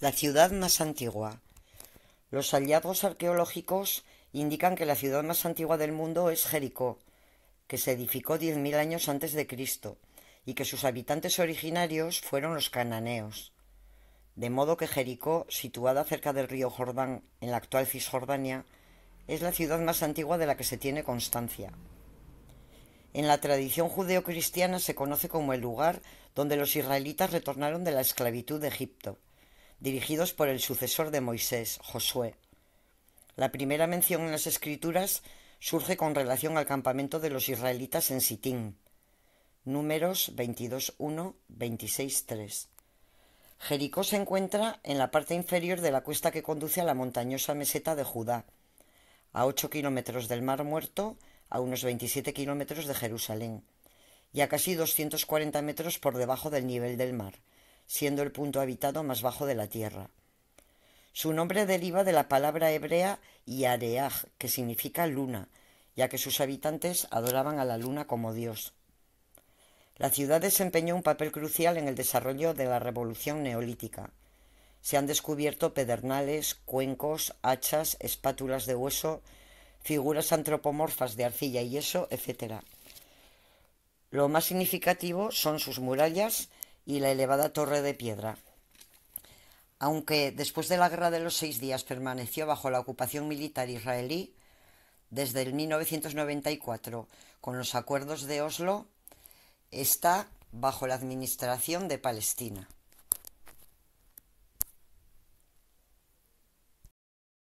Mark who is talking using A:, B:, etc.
A: la ciudad más antigua. Los hallazgos arqueológicos indican que la ciudad más antigua del mundo es Jericó, que se edificó diez mil años antes de Cristo, y que sus habitantes originarios fueron los cananeos. De modo que Jericó, situada cerca del río Jordán, en la actual Cisjordania, es la ciudad más antigua de la que se tiene constancia. En la tradición judeocristiana se conoce como el lugar donde los israelitas retornaron de la esclavitud de Egipto dirigidos por el sucesor de Moisés, Josué. La primera mención en las Escrituras surge con relación al campamento de los israelitas en Sitín. Números 22.1, 26.3. Jericó se encuentra en la parte inferior de la cuesta que conduce a la montañosa meseta de Judá, a 8 kilómetros del Mar Muerto, a unos 27 kilómetros de Jerusalén, y a casi 240 metros por debajo del nivel del mar, siendo el punto habitado más bajo de la tierra. Su nombre deriva de la palabra hebrea Yareaj, que significa luna, ya que sus habitantes adoraban a la luna como dios. La ciudad desempeñó un papel crucial en el desarrollo de la revolución neolítica. Se han descubierto pedernales, cuencos, hachas, espátulas de hueso, figuras antropomorfas de arcilla y yeso, etc. Lo más significativo son sus murallas, y la elevada torre de piedra. Aunque después de la Guerra de los Seis Días permaneció bajo la ocupación militar israelí desde el 1994 con los acuerdos de Oslo, está bajo la administración de Palestina.